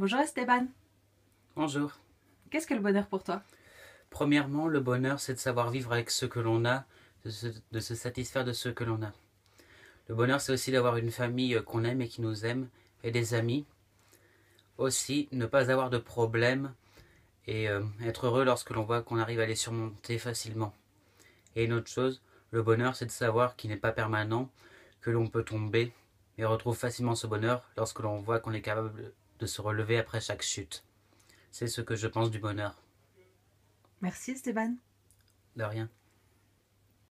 Bonjour Esteban. Bonjour. Qu'est-ce que le bonheur pour toi Premièrement, le bonheur, c'est de savoir vivre avec ce que l'on a, de se, satisfaire de ce que l'on a. Le bonheur, c'est aussi d'avoir une famille euh, qu'on aime et qui nous aime, et des amis. Aussi, ne pas avoir de problèmes, et euh, être heureux lorsque l'on voit qu'on arrive à les surmonter facilement. Et une autre chose, le bonheur, c'est de savoir qu'il n'est pas permanent, que l'on peut tomber et retrouve facilement ce bonheur lorsque l'on voit qu'on est capable de se relever après chaque chute. C'est ce que je pense du bonheur. Merci Stéphane. De rien.